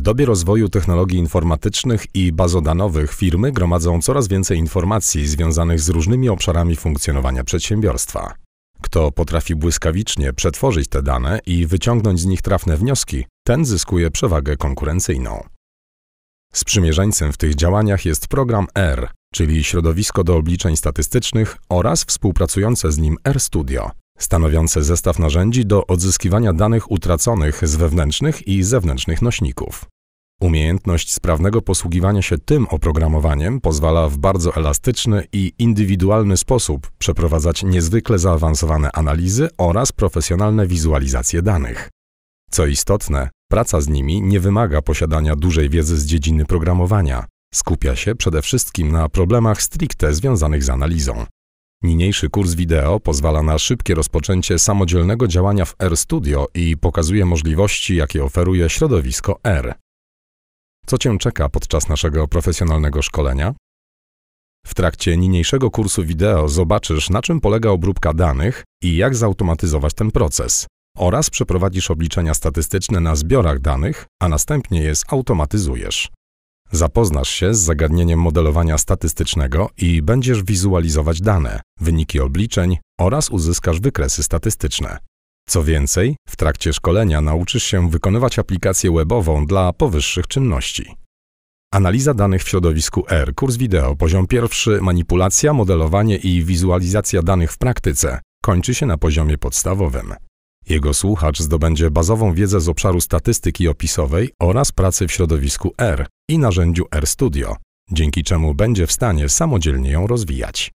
W dobie rozwoju technologii informatycznych i bazodanowych firmy gromadzą coraz więcej informacji związanych z różnymi obszarami funkcjonowania przedsiębiorstwa. Kto potrafi błyskawicznie przetworzyć te dane i wyciągnąć z nich trafne wnioski, ten zyskuje przewagę konkurencyjną. Sprzymierzeńcem w tych działaniach jest program R, czyli środowisko do obliczeń statystycznych oraz współpracujące z nim R Studio stanowiące zestaw narzędzi do odzyskiwania danych utraconych z wewnętrznych i zewnętrznych nośników. Umiejętność sprawnego posługiwania się tym oprogramowaniem pozwala w bardzo elastyczny i indywidualny sposób przeprowadzać niezwykle zaawansowane analizy oraz profesjonalne wizualizacje danych. Co istotne, praca z nimi nie wymaga posiadania dużej wiedzy z dziedziny programowania. Skupia się przede wszystkim na problemach stricte związanych z analizą. Niniejszy kurs wideo pozwala na szybkie rozpoczęcie samodzielnego działania w RStudio i pokazuje możliwości, jakie oferuje środowisko R. Co Cię czeka podczas naszego profesjonalnego szkolenia? W trakcie niniejszego kursu wideo zobaczysz, na czym polega obróbka danych i jak zautomatyzować ten proces, oraz przeprowadzisz obliczenia statystyczne na zbiorach danych, a następnie je zautomatyzujesz. Zapoznasz się z zagadnieniem modelowania statystycznego i będziesz wizualizować dane, wyniki obliczeń oraz uzyskasz wykresy statystyczne. Co więcej, w trakcie szkolenia nauczysz się wykonywać aplikację webową dla powyższych czynności. Analiza danych w środowisku R, kurs wideo, poziom pierwszy, manipulacja, modelowanie i wizualizacja danych w praktyce kończy się na poziomie podstawowym. Jego słuchacz zdobędzie bazową wiedzę z obszaru statystyki opisowej oraz pracy w środowisku R i narzędziu RStudio, dzięki czemu będzie w stanie samodzielnie ją rozwijać.